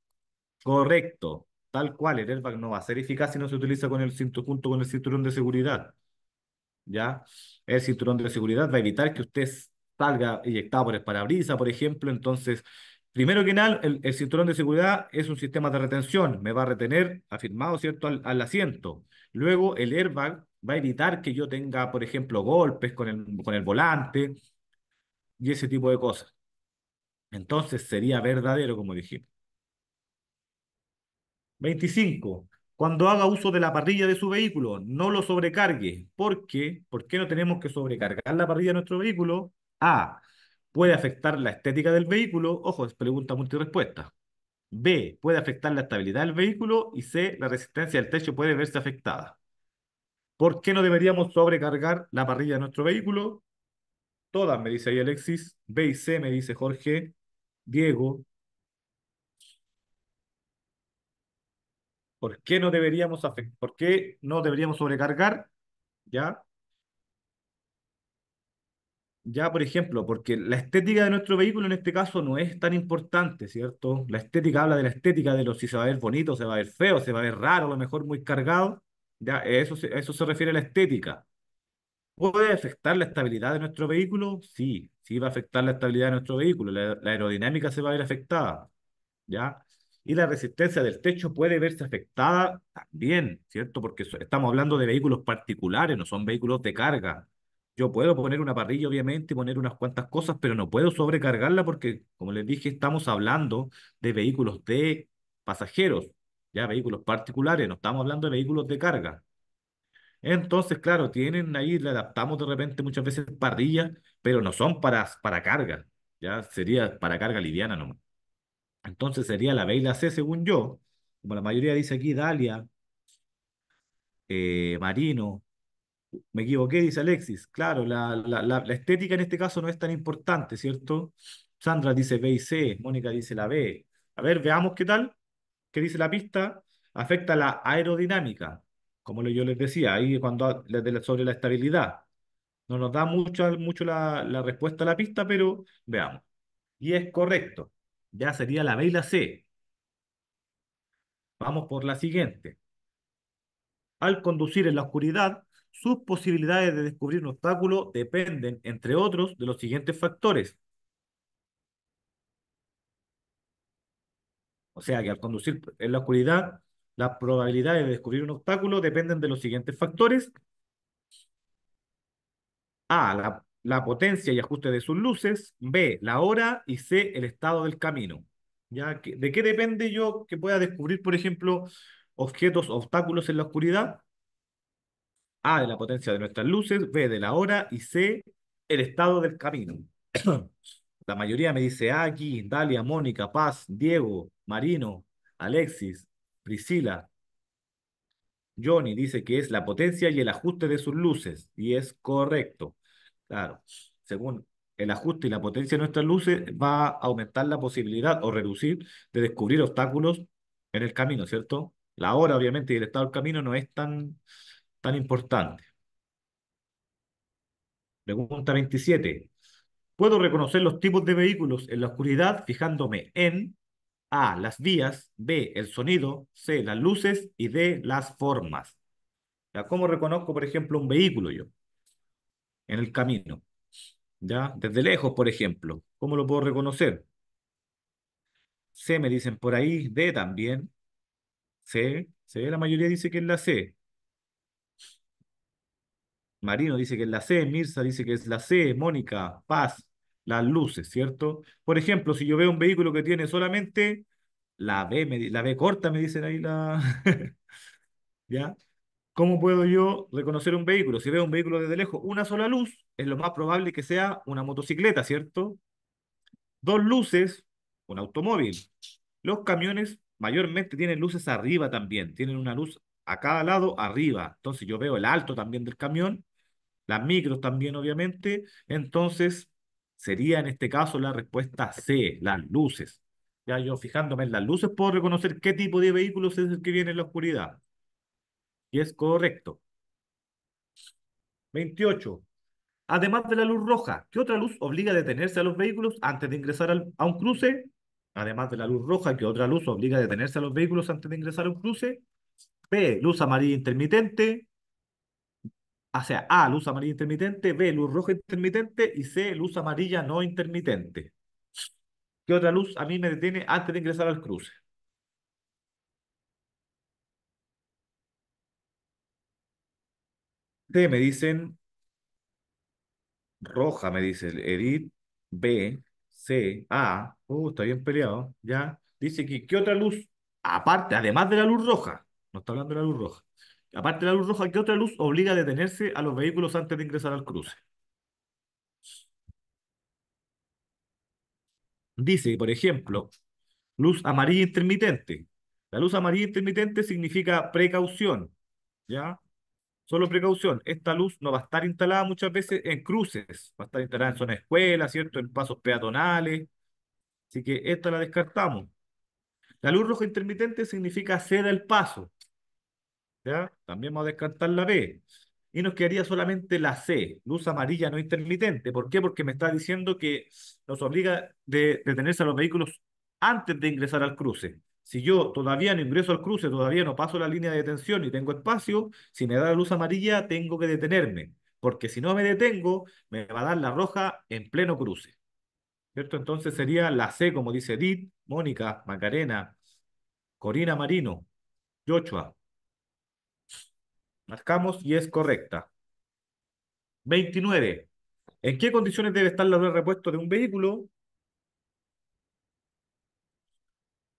correcto, tal cual, el airbag no va a ser eficaz si no se utiliza con el cinturón, junto con el cinturón de seguridad. ¿Ya? El cinturón de seguridad va a evitar que usted salga inyectado por el parabrisas, por ejemplo. Entonces, primero que nada, el, cinturón de seguridad es un sistema de retención. Me va a retener, afirmado, ¿cierto?, al, asiento. Luego, el airbag va a evitar que yo tenga, por ejemplo, golpes con el, con el volante, y ese tipo de cosas. Entonces sería verdadero, como dijimos. 25. Cuando haga uso de la parrilla de su vehículo, no lo sobrecargue. ¿Por qué? ¿Por qué no tenemos que sobrecargar la parrilla de nuestro vehículo? A. Puede afectar la estética del vehículo. Ojo, es pregunta multirespuesta. B. Puede afectar la estabilidad del vehículo. Y C. La resistencia del techo puede verse afectada. ¿Por qué no deberíamos sobrecargar la parrilla de nuestro vehículo? Todas, me dice ahí Alexis. B y C, me dice Jorge. Diego. ¿Por qué no deberíamos ¿Por qué no deberíamos sobrecargar? ¿Ya? Ya, por ejemplo, porque la estética de nuestro vehículo en este caso no es tan importante, ¿cierto? La estética habla de la estética, de los, si se va a ver bonito, se va a ver feo, se va a ver raro, a lo mejor muy cargado. Ya, eso, eso se refiere a la estética. ¿Puede afectar la estabilidad de nuestro vehículo? Sí, sí va a afectar la estabilidad de nuestro vehículo. La, aerodinámica se va a ver afectada, ¿ya? Y la resistencia del techo puede verse afectada también, ¿cierto? Porque estamos hablando de vehículos particulares, no son vehículos de carga. Yo puedo poner una parrilla, obviamente, y poner unas cuantas cosas, pero no puedo sobrecargarla porque, como les dije, estamos hablando de vehículos de pasajeros, ya vehículos particulares, no estamos hablando de vehículos de carga. Entonces, claro, tienen ahí, le adaptamos de repente muchas veces parrillas, pero no son para, para carga, ya sería para carga liviana nomás. Entonces sería la B y la C, según yo, como la mayoría dice aquí, Dalia, eh, Marino, me equivoqué, dice Alexis. Claro, la, la, la, estética en este caso no es tan importante, ¿cierto? Sandra dice B y C, Mónica dice la B. A ver, veamos qué tal, qué dice la pista. Afecta la aerodinámica como yo les decía, ahí cuando sobre la estabilidad. No nos da mucho, mucho la, la, respuesta a la pista, pero veamos. Y es correcto. Ya sería la B y la C. Vamos por la siguiente. Al conducir en la oscuridad, sus posibilidades de descubrir un obstáculo dependen, entre otros, de los siguientes factores. O sea que al conducir en la oscuridad, las probabilidades de descubrir un obstáculo dependen de los siguientes factores. A, la, potencia y ajuste de sus luces. B, la hora. Y C, el estado del camino. ¿Ya? ¿De qué depende yo que pueda descubrir, por ejemplo, objetos, obstáculos en la oscuridad? A, de la potencia de nuestras luces, B, de la hora, y C, el estado del camino. la mayoría me dice aquí, ah, Dalia, Mónica, Paz, Diego, Marino, Alexis, Priscila. Johnny dice que es la potencia y el ajuste de sus luces, y es correcto. Claro, según el ajuste y la potencia de nuestras luces va a aumentar la posibilidad o reducir de descubrir obstáculos en el camino, ¿cierto? La hora, obviamente, y el estado del camino no es tan, tan importante. Pregunta 27. ¿Puedo reconocer los tipos de vehículos en la oscuridad fijándome en a. Las vías. B. El sonido. C. Las luces. Y D. Las formas. ¿Ya? ¿Cómo reconozco, por ejemplo, un vehículo yo? En el camino. ¿Ya? Desde lejos, por ejemplo. ¿Cómo lo puedo reconocer? C me dicen por ahí. D también. C. C. La mayoría dice que es la C. Marino dice que es la C, Mirza dice que es la C, Mónica, Paz, las luces, ¿cierto? Por ejemplo, si yo veo un vehículo que tiene solamente la B, la B corta, me dicen ahí la... ¿Ya? ¿Cómo puedo yo reconocer un vehículo? Si veo un vehículo desde lejos, una sola luz, es lo más probable que sea una motocicleta, ¿cierto? Dos luces, un automóvil. Los camiones mayormente tienen luces arriba también, tienen una luz a cada lado arriba. Entonces yo veo el alto también del camión, las micros también, obviamente. Entonces Sería en este caso la respuesta C, las luces. Ya yo fijándome en las luces puedo reconocer qué tipo de vehículos es el que viene en la oscuridad. Y es correcto. 28. Además de la luz roja, ¿qué otra luz obliga a detenerse a los vehículos antes de ingresar a un cruce? Además de la luz roja, ¿qué otra luz obliga a detenerse a los vehículos antes de ingresar a un cruce? B, luz amarilla intermitente. O sea, A, luz amarilla intermitente, B, luz roja intermitente y C, luz amarilla no intermitente. ¿Qué otra luz a mí me detiene antes de ingresar al cruce? T me dicen roja, me dice el Edith, B, C, A, uh, está bien peleado, ya. Dice que, ¿qué otra luz? Aparte, además de la luz roja, no está hablando de la luz roja. Aparte de la luz roja, ¿qué otra luz obliga a detenerse a los vehículos antes de ingresar al cruce? Dice, por ejemplo, luz amarilla intermitente. La luz amarilla intermitente significa precaución, ¿ya? Solo precaución. Esta luz no va a estar instalada muchas veces en cruces, va a estar instalada en zonas de escuelas, ¿cierto? En pasos peatonales. Así que esta la descartamos. La luz roja intermitente significa ceda el paso. También vamos a descartar la B. Y nos quedaría solamente la C, luz amarilla no intermitente. ¿Por qué? Porque me está diciendo que nos obliga de detenerse a los vehículos antes de ingresar al cruce. Si yo todavía no ingreso al cruce, todavía no paso la línea de detención y tengo espacio, si me da la luz amarilla tengo que detenerme, porque si no me detengo, me va a dar la roja en pleno cruce. ¿Cierto? Entonces sería la C, como dice Edith, Mónica, Macarena, Corina Marino, Yochoa, Marcamos y es correcta. 29. ¿En qué condiciones debe estar la rueda de repuesto de un vehículo?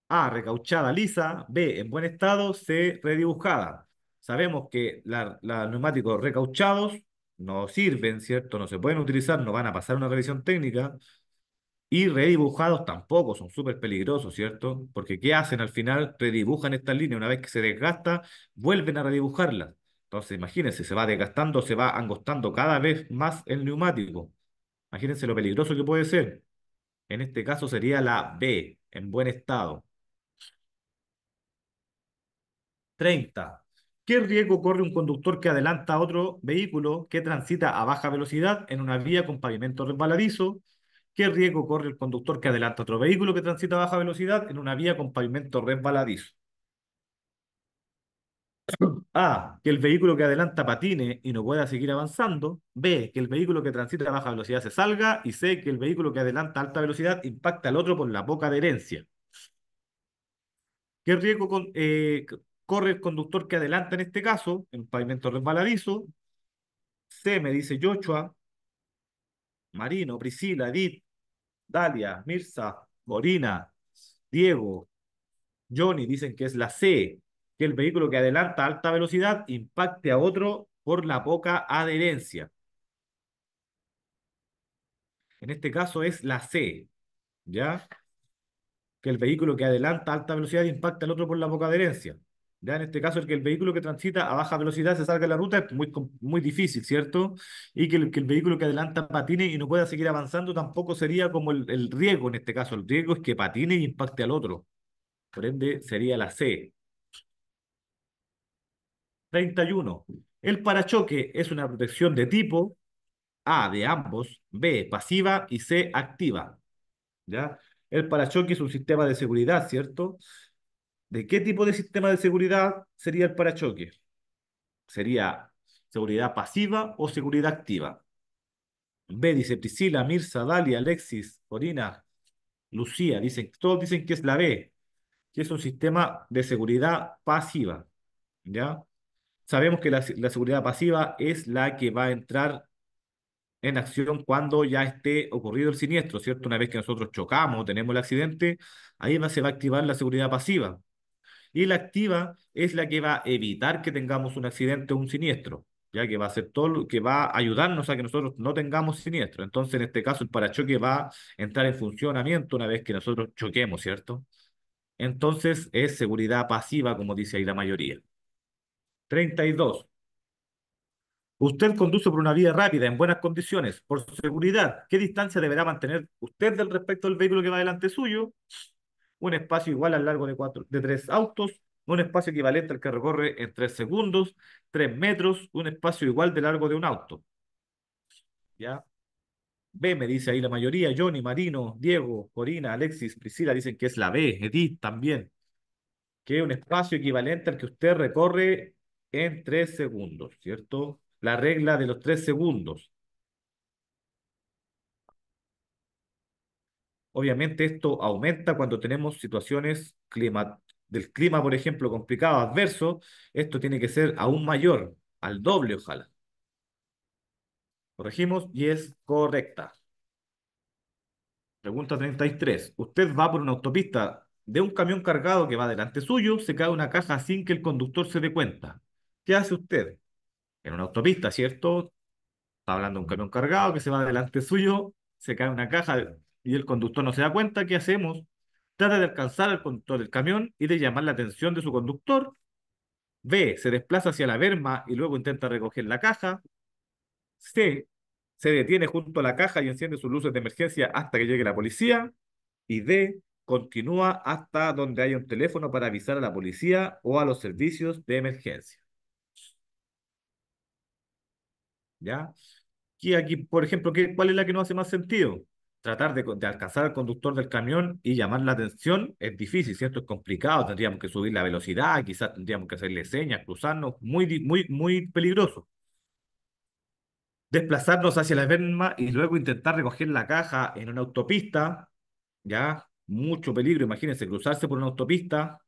A. Recauchada lisa. B. En buen estado. C. Redibujada. Sabemos que los neumáticos recauchados no sirven, ¿cierto? No se pueden utilizar, no van a pasar una revisión técnica. Y redibujados tampoco, son súper peligrosos, ¿cierto? Porque ¿qué hacen al final? Redibujan esta línea. Una vez que se desgasta, vuelven a redibujarla. Entonces, imagínense, se va desgastando, se va angostando cada vez más el neumático. Imagínense lo peligroso que puede ser. En este caso sería la B, en buen estado. 30. ¿Qué riesgo corre un conductor que adelanta a otro vehículo que transita a baja velocidad en una vía con pavimento resbaladizo? ¿Qué riesgo corre el conductor que adelanta a otro vehículo que transita a baja velocidad en una vía con pavimento resbaladizo? A, que el vehículo que adelanta patine y no pueda seguir avanzando. B, que el vehículo que transita a baja velocidad se salga. Y C, que el vehículo que adelanta a alta velocidad impacta al otro por la poca adherencia. ¿Qué riesgo eh, corre el conductor que adelanta en este caso? En pavimento resbaladizo. C, me dice yoshua Marino, Priscila, Edith, Dalia, Mirza, Morina, Diego, Johnny, dicen que es la C que el vehículo que adelanta a alta velocidad impacte a otro por la poca adherencia. En este caso es la C, ¿ya? Que el vehículo que adelanta a alta velocidad impacte al otro por la poca adherencia. ¿Ya? En este caso, el que el vehículo que transita a baja velocidad se salga de la ruta es muy, muy difícil, ¿cierto? Y que el, vehículo que adelanta patine y no pueda seguir avanzando tampoco sería como el, el riesgo en este caso. El riesgo es que patine y impacte al otro. Por ende, sería la C. El parachoque es una protección de tipo A de ambos, B pasiva y C activa. ¿Ya? El parachoque es un sistema de seguridad, ¿cierto? ¿De qué tipo de sistema de seguridad sería el parachoque? Sería seguridad pasiva o seguridad activa. B dice Priscila, Mirza, Dalia, Alexis, Corina, Lucía, dicen, todos dicen que es la B, que es un sistema de seguridad pasiva. ¿Ya? Sabemos que la, seguridad pasiva es la que va a entrar en acción cuando ya esté ocurrido el siniestro, ¿cierto? Una vez que nosotros chocamos, tenemos el accidente, ahí se va a activar la seguridad pasiva. Y la activa es la que va a evitar que tengamos un accidente o un siniestro, ya que va a ser todo que va a ayudarnos a que nosotros no tengamos siniestro. Entonces, en este caso, el parachoque va a entrar en funcionamiento una vez que nosotros choquemos, ¿cierto? Entonces, es seguridad pasiva, como dice ahí la mayoría. 32. Usted conduce por una vía rápida, en buenas condiciones, por su seguridad. ¿Qué distancia deberá mantener usted del respecto al vehículo que va delante suyo? Un espacio igual al largo de, cuatro, de tres autos, un espacio equivalente al que recorre en tres segundos, tres metros, un espacio igual de largo de un auto. ¿Ya? B, me dice ahí la mayoría, Johnny, Marino, Diego, Corina, Alexis, Priscila, dicen que es la B, Edith también, que un espacio equivalente al que usted recorre en tres segundos, ¿cierto? La regla de los tres segundos. Obviamente esto aumenta cuando tenemos situaciones del clima, por ejemplo, complicado, adverso. Esto tiene que ser aún mayor, al doble, ojalá. Corregimos y es correcta. Pregunta 33. Usted va por una autopista de un camión cargado que va delante suyo, se cae una caja sin que el conductor se dé cuenta. ¿Qué hace usted? En una autopista, ¿cierto? Está hablando un camión cargado que se va delante suyo, se cae una caja y el conductor no se da cuenta. ¿Qué hacemos? Trata de alcanzar al conductor del camión y de llamar la atención de su conductor. B. Se desplaza hacia la berma y luego intenta recoger la caja. C. Se detiene junto a la caja y enciende sus luces de emergencia hasta que llegue la policía. Y D continúa hasta donde haya un teléfono para avisar a la policía o a los servicios de emergencia. ¿ya? Y aquí, por ejemplo, ¿cuál es la que no hace más sentido? Tratar de, alcanzar al conductor del camión y llamar la atención es difícil, ¿cierto? Es complicado, tendríamos que subir la velocidad, quizás tendríamos que hacerle señas, cruzarnos, muy, muy, muy peligroso desplazarnos hacia la verma y luego intentar recoger la caja en una autopista, ya, mucho peligro, imagínense, cruzarse por una autopista,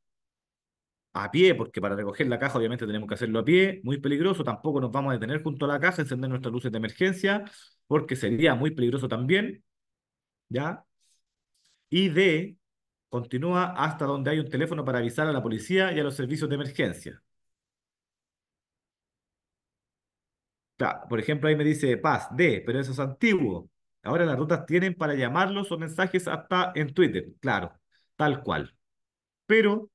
a pie, porque para recoger la caja obviamente tenemos que hacerlo a pie, muy peligroso, tampoco nos vamos a detener junto a la caja, encender nuestras luces de emergencia, porque sería muy peligroso también, ¿ya? Y D, continúa hasta donde hay un teléfono para avisar a la policía y a los servicios de emergencia. por ejemplo, ahí me dice Paz, D, pero eso es antiguo. Ahora las rutas tienen para llamarlos o mensajes hasta en Twitter, claro, tal cual. Pero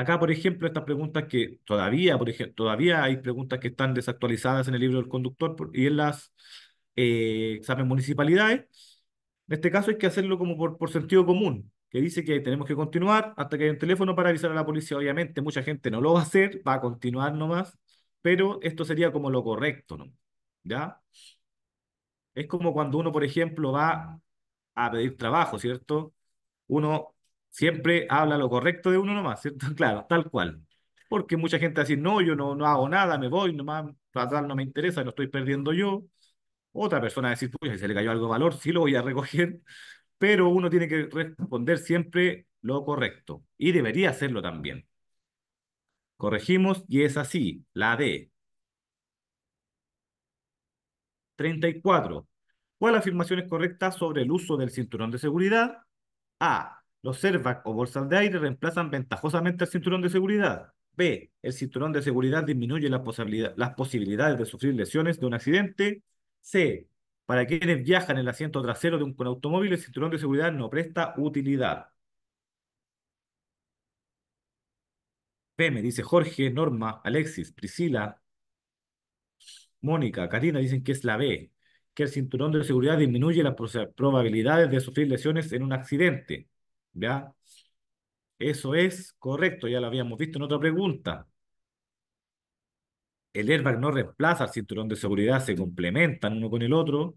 Acá, por ejemplo, estas preguntas que todavía, por ejemplo, todavía hay preguntas que están desactualizadas en el libro del conductor y en las eh, examen municipalidades. En este caso hay que hacerlo como por, por sentido común, que dice que tenemos que continuar hasta que hay un teléfono para avisar a la policía. Obviamente mucha gente no lo va a hacer, va a continuar nomás, pero esto sería como lo correcto, ¿no? ¿Ya? Es como cuando uno, por ejemplo, va a pedir trabajo, ¿cierto? Uno siempre habla lo correcto de uno nomás, ¿cierto? Claro, tal cual. Porque mucha gente dice, no, yo no, no hago nada, me voy, nomás, no me interesa, no estoy perdiendo yo. Otra persona decir, pues, si se le cayó algo de valor, sí lo voy a recoger, pero uno tiene que responder siempre lo correcto y debería hacerlo también. Corregimos y es así, la D. 34. ¿Cuál afirmación es correcta sobre el uso del cinturón de seguridad? A. Los servac o bolsas de aire reemplazan ventajosamente el cinturón de seguridad. B. El cinturón de seguridad disminuye las, posibilidad, posibilidades de sufrir lesiones de un accidente. C. Para quienes viajan en el asiento trasero de un automóvil, el cinturón de seguridad no presta utilidad. P. Me dice Jorge, Norma, Alexis, Priscila, Mónica, Karina dicen que es la B. Que el cinturón de seguridad disminuye las probabilidades de sufrir lesiones en un accidente. ¿Ya? Eso es correcto, ya lo habíamos visto en otra pregunta. El airbag no reemplaza el cinturón de seguridad, se complementan uno con el otro.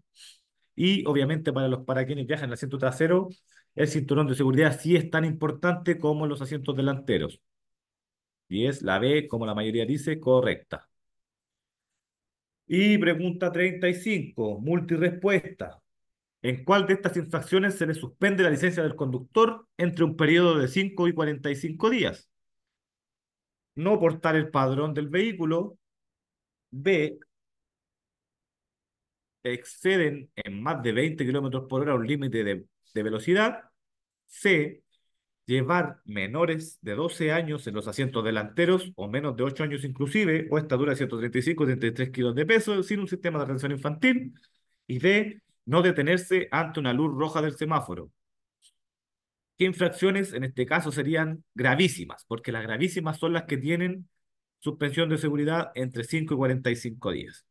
Y obviamente para los para quienes viajan en el asiento trasero, el cinturón de seguridad sí es tan importante como los asientos delanteros. Y es la B, como la mayoría dice, correcta. Y pregunta 35, multirespuesta en cuál de estas infracciones se le suspende la licencia del conductor entre un periodo de 5 y 45 días. No portar el padrón del vehículo. B. Exceden en más de 20 kilómetros por hora un límite de, de velocidad. C. Llevar menores de 12 años en los asientos delanteros o menos de 8 años inclusive o estatura de 135 o 33 kilos de peso sin un sistema de atención infantil. Y D no detenerse ante una luz roja del semáforo. ¿Qué infracciones en este caso serían gravísimas? Porque las gravísimas son las que tienen suspensión de seguridad entre 5 y 45 días.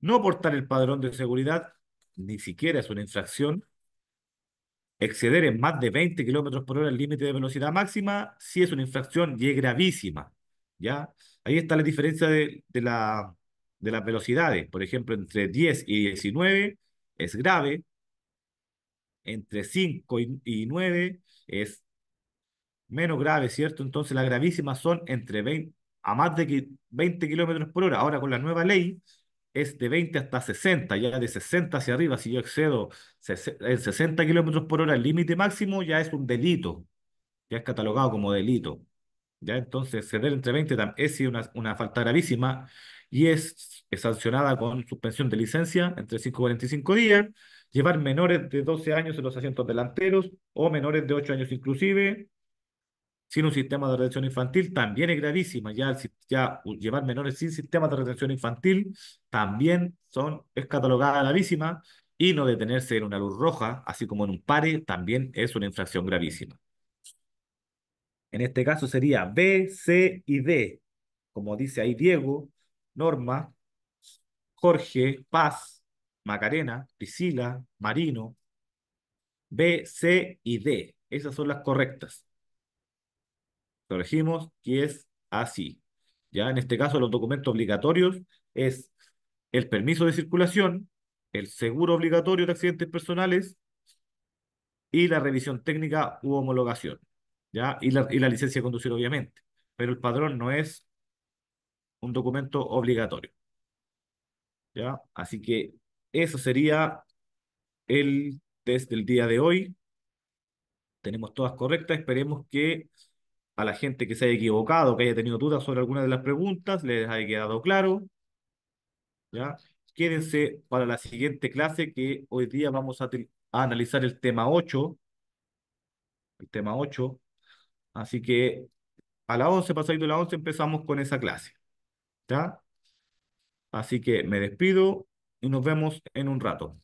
No portar el padrón de seguridad ni siquiera es una infracción. Exceder en más de 20 kilómetros por hora el límite de velocidad máxima sí es una infracción y es gravísima. ¿ya? Ahí está la diferencia de, de la de las velocidades. Por ejemplo, entre 10 y 19 es grave, entre 5 y 9 es menos grave, ¿cierto? Entonces las gravísimas son entre 20 a más de 20 kilómetros por hora. Ahora con la nueva ley es de 20 hasta 60, ya de 60 hacia arriba, si yo excedo 60 kilómetros por hora el límite máximo, ya es un delito, ya es catalogado como delito. Ya entonces exceder entre 20 es una, una falta gravísima y es, sancionada con suspensión de licencia entre 5 y 45 días, llevar menores de 12 años en los asientos delanteros o menores de 8 años inclusive, sin un sistema de retención infantil también es gravísima. Ya, llevar menores sin sistema de retención infantil también son, es catalogada gravísima y no detenerse en una luz roja, así como en un pare, también es una infracción gravísima. En este caso sería B, C y D. Como dice ahí Diego, Norma, Jorge, Paz, Macarena, Priscila, Marino, B, C y D. Esas son las correctas. Corregimos que es así. Ya en este caso los documentos obligatorios es el permiso de circulación, el seguro obligatorio de accidentes personales y la revisión técnica u homologación. ¿ya? Y, la, y la licencia de conducir, obviamente. Pero el padrón no es un documento obligatorio. ¿Ya? Así que eso sería el test del día de hoy. Tenemos todas correctas. Esperemos que a la gente que se haya equivocado, que haya tenido dudas sobre alguna de las preguntas, les haya quedado claro. ¿Ya? Quédense para la siguiente clase que hoy día vamos a, analizar el tema 8. El tema 8. Así que a las 11, pasadito de las 11, empezamos con esa clase. ¿Ya? Así que me despido y nos vemos en un rato.